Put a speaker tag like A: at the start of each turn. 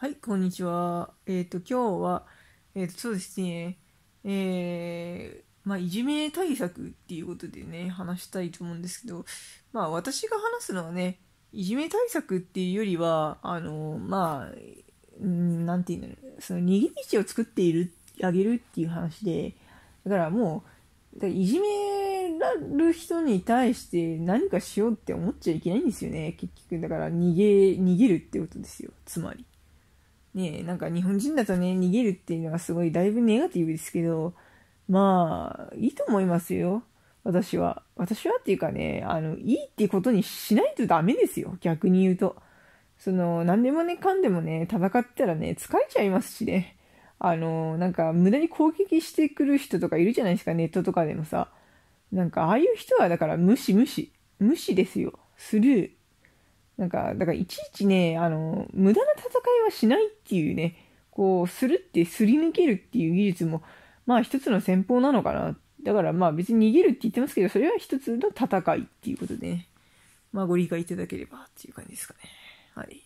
A: はい、こんにちは。えっ、ー、と、今日は、えっ、ー、と、そうですね、えー、まあ、いじめ対策っていうことでね、話したいと思うんですけど、まあ、私が話すのはね、いじめ対策っていうよりは、あの、まあ、んなんていうの、その逃げ道を作っている、あげるっていう話で、だからもう、いじめられる人に対して何かしようって思っちゃいけないんですよね、結局。だから逃げ、逃げるってことですよ、つまり。ね、なんか日本人だとね、逃げるっていうのがすごいだいぶネガティブですけど、まあ、いいと思いますよ。私は。私はっていうかね、あの、いいっていうことにしないとダメですよ。逆に言うと。その、何でもね、かんでもね、戦ったらね、疲れちゃいますしね。あの、なんか、無駄に攻撃してくる人とかいるじゃないですか、ネットとかでもさ。なんか、ああいう人は、だから、無視無視。無視ですよ。スルー。なんか、だからいちいちね、あの、無駄な戦いはしないっていうね、こう、するってすり抜けるっていう技術も、まあ一つの戦法なのかな。だからまあ別に逃げるって言ってますけど、それは一つの戦いっていうことでね、まあご理解いただければっていう感じですかね。はい。